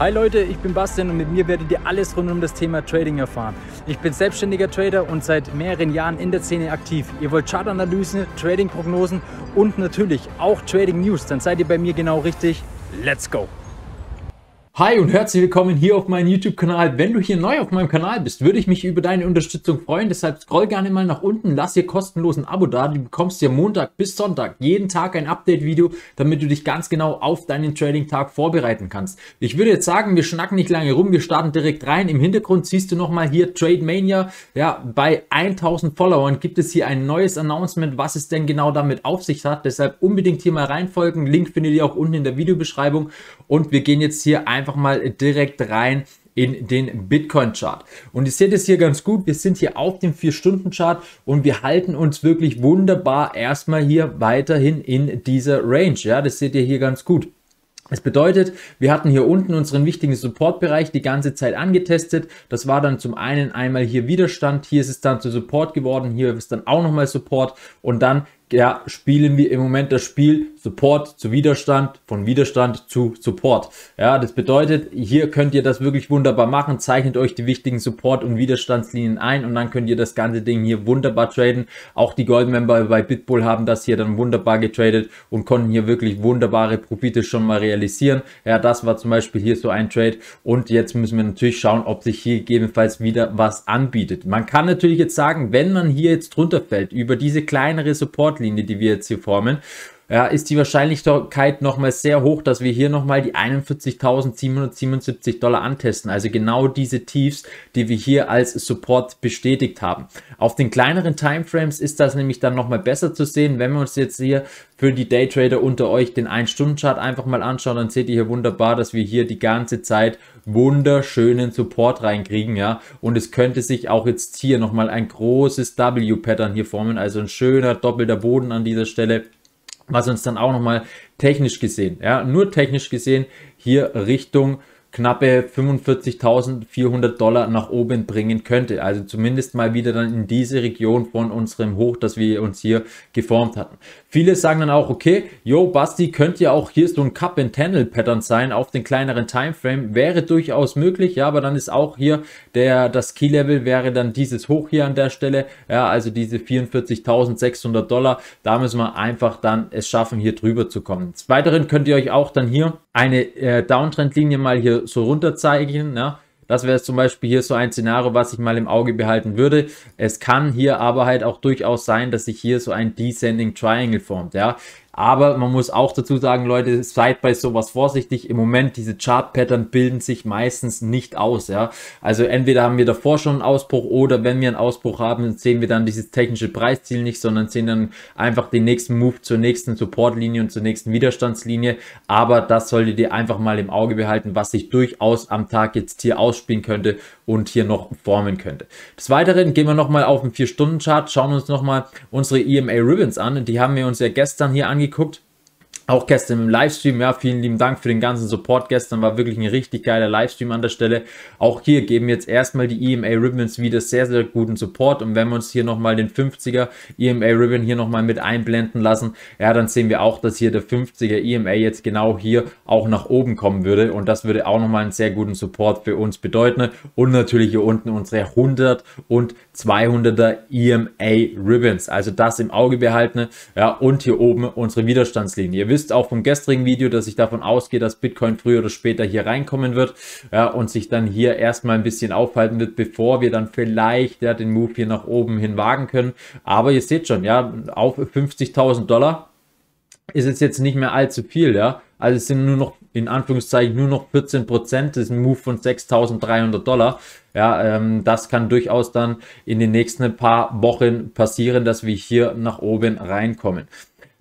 Hi Leute, ich bin Bastian und mit mir werdet ihr alles rund um das Thema Trading erfahren. Ich bin selbstständiger Trader und seit mehreren Jahren in der Szene aktiv. Ihr wollt Chartanalysen, Trading-Prognosen und natürlich auch Trading-News, dann seid ihr bei mir genau richtig. Let's go! Hi und herzlich willkommen hier auf meinem YouTube-Kanal. Wenn du hier neu auf meinem Kanal bist, würde ich mich über deine Unterstützung freuen. Deshalb scroll gerne mal nach unten, lass dir kostenlos ein Abo da. Du bekommst hier Montag bis Sonntag jeden Tag ein Update-Video, damit du dich ganz genau auf deinen Trading-Tag vorbereiten kannst. Ich würde jetzt sagen, wir schnacken nicht lange rum, wir starten direkt rein. Im Hintergrund siehst du nochmal hier Trade Mania. Ja, bei 1000 Followern gibt es hier ein neues Announcement, was es denn genau damit auf sich hat. Deshalb unbedingt hier mal reinfolgen. Link findet ihr auch unten in der Videobeschreibung. Und wir gehen jetzt hier einfach einfach mal direkt rein in den Bitcoin-Chart. Und ihr seht es hier ganz gut, wir sind hier auf dem 4-Stunden-Chart und wir halten uns wirklich wunderbar erstmal hier weiterhin in dieser Range. Ja, das seht ihr hier ganz gut. Das bedeutet, wir hatten hier unten unseren wichtigen Supportbereich die ganze Zeit angetestet. Das war dann zum einen einmal hier Widerstand, hier ist es dann zu Support geworden, hier ist dann auch nochmal Support und dann ja, spielen wir im Moment das Spiel Support zu Widerstand, von Widerstand zu Support. Ja, das bedeutet, hier könnt ihr das wirklich wunderbar machen. Zeichnet euch die wichtigen Support- und Widerstandslinien ein und dann könnt ihr das ganze Ding hier wunderbar traden. Auch die Goldmember bei Bitbull haben das hier dann wunderbar getradet und konnten hier wirklich wunderbare Profite schon mal realisieren. Ja, das war zum Beispiel hier so ein Trade und jetzt müssen wir natürlich schauen, ob sich hier gegebenenfalls wieder was anbietet. Man kann natürlich jetzt sagen, wenn man hier jetzt drunter fällt über diese kleinere Support- Leitlinie, die wir jetzt hier formen ja, ist die Wahrscheinlichkeit nochmal sehr hoch, dass wir hier nochmal die 41.777 Dollar antesten. Also genau diese Tiefs, die wir hier als Support bestätigt haben. Auf den kleineren Timeframes ist das nämlich dann nochmal besser zu sehen. Wenn wir uns jetzt hier für die Daytrader unter euch den 1-Stunden-Chart einfach mal anschauen, dann seht ihr hier wunderbar, dass wir hier die ganze Zeit wunderschönen Support reinkriegen, ja. Und es könnte sich auch jetzt hier nochmal ein großes W-Pattern hier formen, also ein schöner doppelter Boden an dieser Stelle was uns dann auch nochmal technisch gesehen, ja, nur technisch gesehen hier Richtung knappe 45.400 Dollar nach oben bringen könnte. Also zumindest mal wieder dann in diese Region von unserem Hoch, das wir uns hier geformt hatten. Viele sagen dann auch, okay, yo, Basti, könnte ja auch hier so ein Cup-and-Handle-Pattern sein auf den kleineren Timeframe. Wäre durchaus möglich, ja, aber dann ist auch hier der, das Key-Level wäre dann dieses hoch hier an der Stelle, ja, also diese 44.600 Dollar. Da müssen wir einfach dann es schaffen, hier drüber zu kommen. Des Weiteren könnt ihr euch auch dann hier eine äh, Downtrend-Linie mal hier so runter zeigen, ja, das wäre zum Beispiel hier so ein Szenario, was ich mal im Auge behalten würde. Es kann hier aber halt auch durchaus sein, dass sich hier so ein Descending Triangle formt, ja. Aber man muss auch dazu sagen, Leute, seid bei sowas vorsichtig. Im Moment, diese Chart-Pattern bilden sich meistens nicht aus. Ja? Also entweder haben wir davor schon einen Ausbruch oder wenn wir einen Ausbruch haben, sehen wir dann dieses technische Preisziel nicht, sondern sehen dann einfach den nächsten Move zur nächsten Supportlinie und zur nächsten Widerstandslinie. Aber das solltet ihr einfach mal im Auge behalten, was sich durchaus am Tag jetzt hier ausspielen könnte und hier noch formen könnte. Des Weiteren gehen wir nochmal auf den 4-Stunden-Chart, schauen uns nochmal unsere EMA Ribbons an. Die haben wir uns ja gestern hier angeguckt. Auch gestern im Livestream, ja, vielen lieben Dank für den ganzen Support. Gestern war wirklich ein richtig geiler Livestream an der Stelle. Auch hier geben jetzt erstmal die EMA Ribbons wieder sehr, sehr guten Support. Und wenn wir uns hier nochmal den 50er EMA Ribbon hier nochmal mit einblenden lassen, ja, dann sehen wir auch, dass hier der 50er EMA jetzt genau hier auch nach oben kommen würde. Und das würde auch nochmal einen sehr guten Support für uns bedeuten. Und natürlich hier unten unsere 100 und 200er EMA Ribbons. Also das im Auge behalten. Ja, und hier oben unsere Widerstandslinie Ihr wisst auch vom gestrigen Video, dass ich davon ausgehe, dass Bitcoin früher oder später hier reinkommen wird ja, und sich dann hier erstmal ein bisschen aufhalten wird, bevor wir dann vielleicht ja, den Move hier nach oben hin wagen können. Aber ihr seht schon, ja, auf 50.000 Dollar ist es jetzt nicht mehr allzu viel, ja. Also es sind nur noch, in Anführungszeichen, nur noch 14 Prozent, das ist ein Move von 6.300 Dollar. Ja, ähm, das kann durchaus dann in den nächsten paar Wochen passieren, dass wir hier nach oben reinkommen.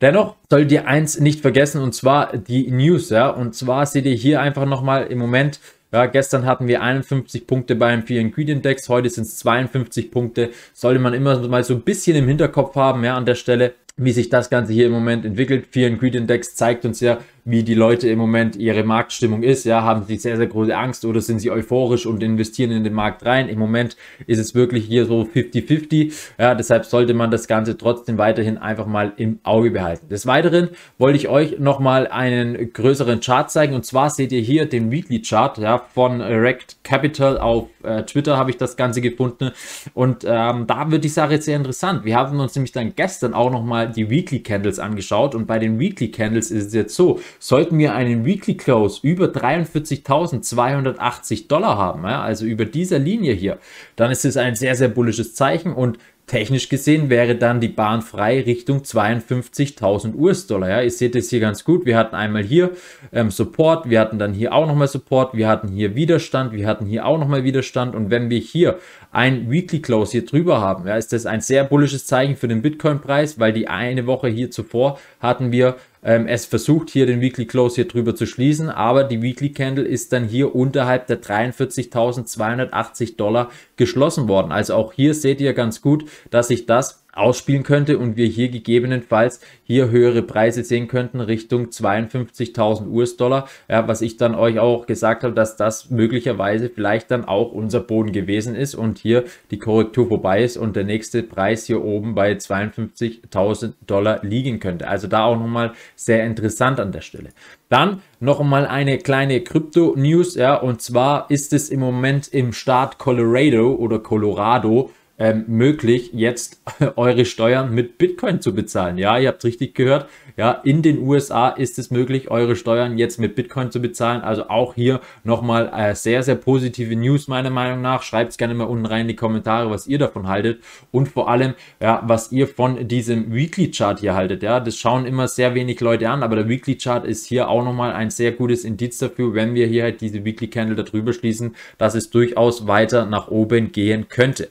Dennoch sollt ihr eins nicht vergessen und zwar die News. Ja? Und zwar seht ihr hier einfach nochmal im Moment, ja, gestern hatten wir 51 Punkte beim Fear Ingredient Index, heute sind es 52 Punkte. Sollte man immer mal so ein bisschen im Hinterkopf haben, ja, an der Stelle wie sich das Ganze hier im Moment entwickelt. Fear and Greed Index zeigt uns ja, wie die Leute im Moment ihre Marktstimmung ist. Ja, haben sie sehr, sehr große Angst oder sind sie euphorisch und investieren in den Markt rein? Im Moment ist es wirklich hier so 50-50. Ja, deshalb sollte man das Ganze trotzdem weiterhin einfach mal im Auge behalten. Des Weiteren wollte ich euch nochmal einen größeren Chart zeigen. Und zwar seht ihr hier den Weekly Chart ja, von Rect Capital auf äh, Twitter habe ich das Ganze gefunden. Und ähm, da wird die Sache sehr interessant. Wir haben uns nämlich dann gestern auch nochmal die Weekly Candles angeschaut und bei den Weekly Candles ist es jetzt so, sollten wir einen Weekly Close über 43.280 Dollar haben, ja, also über dieser Linie hier, dann ist es ein sehr, sehr bullisches Zeichen und Technisch gesehen wäre dann die Bahn frei Richtung 52.000 US-Dollar. Ja, ihr seht es hier ganz gut. Wir hatten einmal hier ähm, Support, wir hatten dann hier auch nochmal Support, wir hatten hier Widerstand, wir hatten hier auch nochmal Widerstand. Und wenn wir hier ein Weekly Close hier drüber haben, ja, ist das ein sehr bullisches Zeichen für den Bitcoin-Preis, weil die eine Woche hier zuvor hatten wir ähm, es versucht hier den Weekly Close hier drüber zu schließen, aber die Weekly Candle ist dann hier unterhalb der 43.280 Dollar geschlossen worden. Also auch hier seht ihr ganz gut, dass sich das ausspielen könnte und wir hier gegebenenfalls hier höhere Preise sehen könnten Richtung 52.000 US-Dollar, ja, was ich dann euch auch gesagt habe, dass das möglicherweise vielleicht dann auch unser Boden gewesen ist und hier die Korrektur vorbei ist und der nächste Preis hier oben bei 52.000 Dollar liegen könnte. Also da auch nochmal sehr interessant an der Stelle. Dann noch mal eine kleine Krypto-News, ja, und zwar ist es im Moment im Staat Colorado oder Colorado ähm, möglich, jetzt eure Steuern mit Bitcoin zu bezahlen. Ja, ihr habt richtig gehört. Ja, in den USA ist es möglich, eure Steuern jetzt mit Bitcoin zu bezahlen. Also auch hier nochmal äh, sehr, sehr positive News meiner Meinung nach. Schreibt es gerne mal unten rein in die Kommentare, was ihr davon haltet und vor allem, ja, was ihr von diesem Weekly Chart hier haltet. Ja, das schauen immer sehr wenig Leute an, aber der Weekly Chart ist hier auch nochmal ein sehr gutes Indiz dafür, wenn wir hier halt diese Weekly Candle darüber schließen, dass es durchaus weiter nach oben gehen könnte.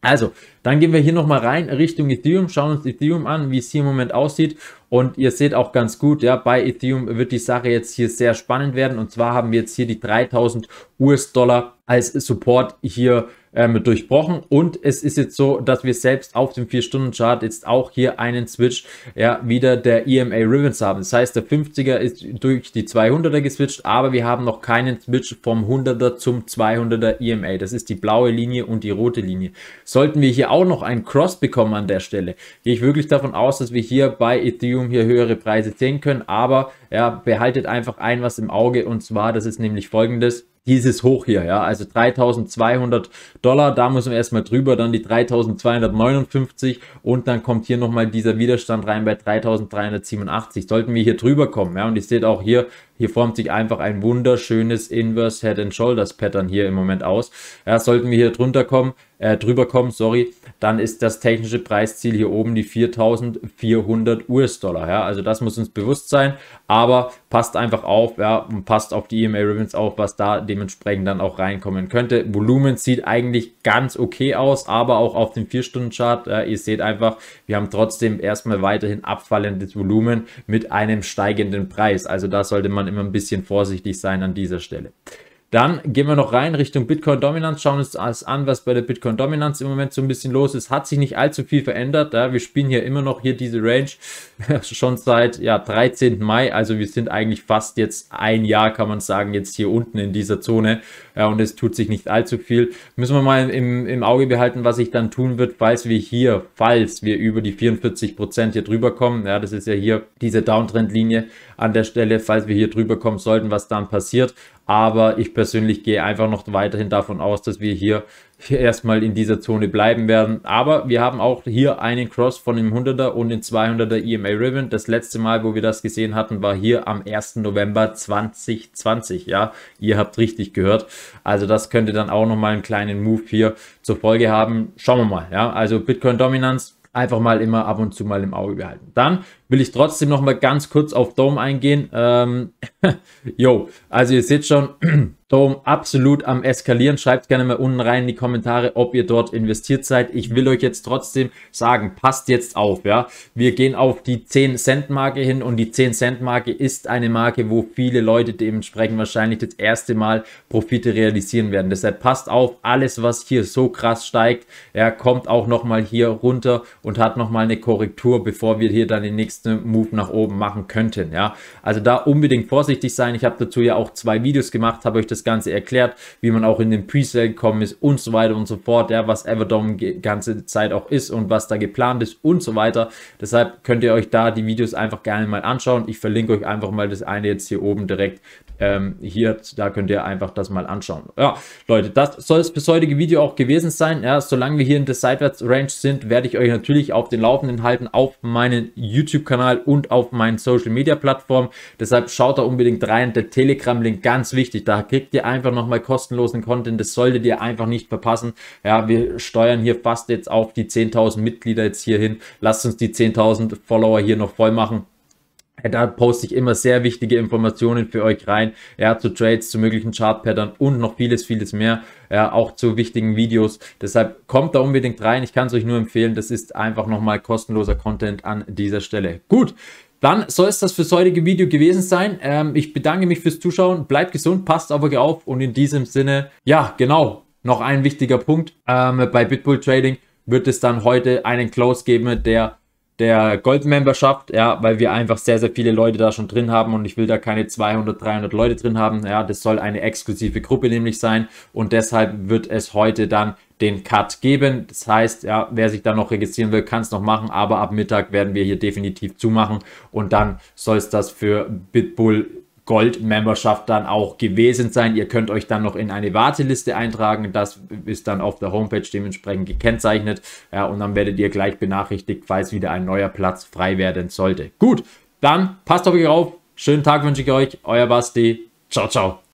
Also, dann gehen wir hier nochmal rein Richtung Ethereum, schauen uns Ethereum an, wie es hier im Moment aussieht. Und ihr seht auch ganz gut, ja, bei Ethereum wird die Sache jetzt hier sehr spannend werden. Und zwar haben wir jetzt hier die 3000 US-Dollar als Support hier ähm, durchbrochen. Und es ist jetzt so, dass wir selbst auf dem 4-Stunden-Chart jetzt auch hier einen Switch ja, wieder der EMA Rivens haben. Das heißt, der 50er ist durch die 200er geswitcht, aber wir haben noch keinen Switch vom 100er zum 200er EMA. Das ist die blaue Linie und die rote Linie. Sollten wir hier auch noch einen Cross bekommen an der Stelle, gehe ich wirklich davon aus, dass wir hier bei Ethereum hier höhere Preise sehen können, aber ja, behaltet einfach ein was im Auge und zwar, das ist nämlich folgendes dieses Hoch hier, ja, also 3200 Dollar, da müssen wir erstmal drüber, dann die 3259 und dann kommt hier nochmal dieser Widerstand rein bei 3387. Sollten wir hier drüber kommen, ja, und ihr seht auch hier, hier formt sich einfach ein wunderschönes Inverse Head and Shoulders Pattern hier im Moment aus. Ja, sollten wir hier drunter kommen, äh, drüber kommt, sorry, dann ist das technische Preisziel hier oben die 4400 US-Dollar. Ja? Also das muss uns bewusst sein, aber passt einfach auf ja, und passt auf die EMA Ribbons auf, was da dementsprechend dann auch reinkommen könnte. Volumen sieht eigentlich ganz okay aus, aber auch auf dem 4-Stunden-Chart, äh, ihr seht einfach, wir haben trotzdem erstmal weiterhin abfallendes Volumen mit einem steigenden Preis. Also da sollte man immer ein bisschen vorsichtig sein an dieser Stelle. Dann gehen wir noch rein Richtung Bitcoin Dominanz, schauen uns das an, was bei der Bitcoin Dominanz im Moment so ein bisschen los ist. Hat sich nicht allzu viel verändert. Ja? Wir spielen hier immer noch hier diese Range schon seit ja, 13. Mai. Also wir sind eigentlich fast jetzt ein Jahr, kann man sagen, jetzt hier unten in dieser Zone. Ja, und es tut sich nicht allzu viel. Müssen wir mal im, im Auge behalten, was sich dann tun wird, falls wir hier, falls wir über die 44% hier drüber kommen. Ja, das ist ja hier diese Downtrendlinie an der Stelle, falls wir hier drüber kommen sollten, was dann passiert. Aber ich persönlich gehe einfach noch weiterhin davon aus, dass wir hier erstmal in dieser Zone bleiben werden. Aber wir haben auch hier einen Cross von dem 100er und den 200er EMA Ribbon. Das letzte Mal, wo wir das gesehen hatten, war hier am 1. November 2020. Ja, ihr habt richtig gehört. Also das könnte dann auch nochmal einen kleinen Move hier zur Folge haben. Schauen wir mal. Ja, also Bitcoin Dominanz einfach mal immer ab und zu mal im Auge behalten. Dann will ich trotzdem noch mal ganz kurz auf Dome eingehen. Ähm, also ihr seht schon, Darum absolut am Eskalieren. Schreibt gerne mal unten rein in die Kommentare, ob ihr dort investiert seid. Ich will euch jetzt trotzdem sagen, passt jetzt auf. Ja, Wir gehen auf die 10-Cent-Marke hin und die 10-Cent-Marke ist eine Marke, wo viele Leute dementsprechend wahrscheinlich das erste Mal Profite realisieren werden. Deshalb passt auf, alles, was hier so krass steigt, ja, kommt auch nochmal hier runter und hat nochmal eine Korrektur, bevor wir hier dann den nächsten Move nach oben machen könnten. Ja, Also da unbedingt vorsichtig sein. Ich habe dazu ja auch zwei Videos gemacht, habe euch das das Ganze erklärt, wie man auch in den Presale gekommen ist und so weiter und so fort, ja, was Everdom ganze Zeit auch ist und was da geplant ist und so weiter. Deshalb könnt ihr euch da die Videos einfach gerne mal anschauen. Ich verlinke euch einfach mal das eine jetzt hier oben direkt ähm, hier, da könnt ihr einfach das mal anschauen. Ja, Leute, das soll es bis heutige Video auch gewesen sein. Ja, solange wir hier in der Seitwärts-Range sind, werde ich euch natürlich auf den Laufenden halten, auf meinen YouTube-Kanal und auf meinen Social-Media-Plattformen. Deshalb schaut da unbedingt rein. Der Telegram-Link, ganz wichtig, da kriegt kriegt ihr einfach nochmal kostenlosen Content. Das solltet ihr einfach nicht verpassen. Ja, wir steuern hier fast jetzt auf die 10.000 Mitglieder jetzt hier hin. Lasst uns die 10.000 Follower hier noch voll machen. Da poste ich immer sehr wichtige Informationen für euch rein, ja, zu Trades, zu möglichen Chartpattern und noch vieles, vieles mehr, ja, auch zu wichtigen Videos. Deshalb kommt da unbedingt rein. Ich kann es euch nur empfehlen. Das ist einfach nochmal kostenloser Content an dieser Stelle. Gut. Dann soll es das fürs heutige Video gewesen sein. Ähm, ich bedanke mich fürs Zuschauen. Bleibt gesund, passt auf euch auf. Und in diesem Sinne, ja, genau, noch ein wichtiger Punkt. Ähm, bei Bitbull Trading wird es dann heute einen Close geben, der der Gold-Memberschaft, ja, weil wir einfach sehr, sehr viele Leute da schon drin haben und ich will da keine 200, 300 Leute drin haben, ja, das soll eine exklusive Gruppe nämlich sein und deshalb wird es heute dann den Cut geben. Das heißt, ja, wer sich da noch registrieren will, kann es noch machen, aber ab Mittag werden wir hier definitiv zumachen und dann soll es das für Bitbull Gold-Memberschaft dann auch gewesen sein. Ihr könnt euch dann noch in eine Warteliste eintragen. Das ist dann auf der Homepage dementsprechend gekennzeichnet. Ja, und dann werdet ihr gleich benachrichtigt, falls wieder ein neuer Platz frei werden sollte. Gut, dann passt auf euch auf. Schönen Tag wünsche ich euch. Euer Basti. Ciao, ciao.